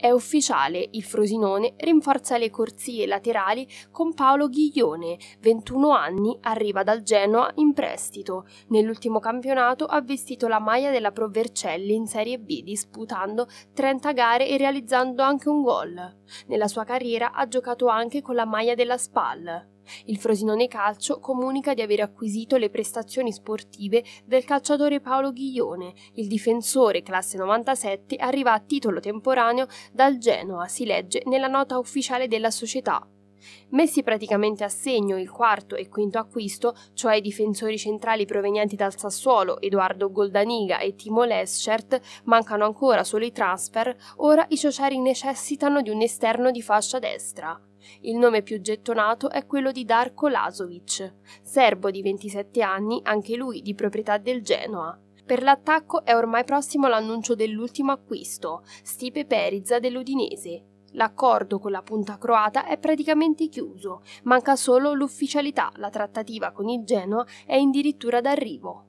È ufficiale, il Frosinone rinforza le corsie laterali con Paolo Ghiglione, 21 anni, arriva dal Genoa in prestito. Nell'ultimo campionato ha vestito la maglia della Pro Vercelli in Serie B, disputando 30 gare e realizzando anche un gol. Nella sua carriera ha giocato anche con la maglia della Spal. Il Frosinone Calcio comunica di aver acquisito le prestazioni sportive del calciatore Paolo Ghiglione, il difensore classe 97 arriva a titolo temporaneo dal Genoa, si legge nella nota ufficiale della società. Messi praticamente a segno il quarto e quinto acquisto, cioè i difensori centrali provenienti dal Sassuolo, Edoardo Goldaniga e Timo Leschert, mancano ancora solo i transfer, ora i sociari necessitano di un esterno di fascia destra. Il nome più gettonato è quello di Darko Lasovic, serbo di 27 anni, anche lui di proprietà del Genoa. Per l'attacco è ormai prossimo l'annuncio dell'ultimo acquisto, Stipe Perizza dell'Udinese, L'accordo con la punta croata è praticamente chiuso, manca solo l'ufficialità, la trattativa con il Genoa è addirittura d'arrivo.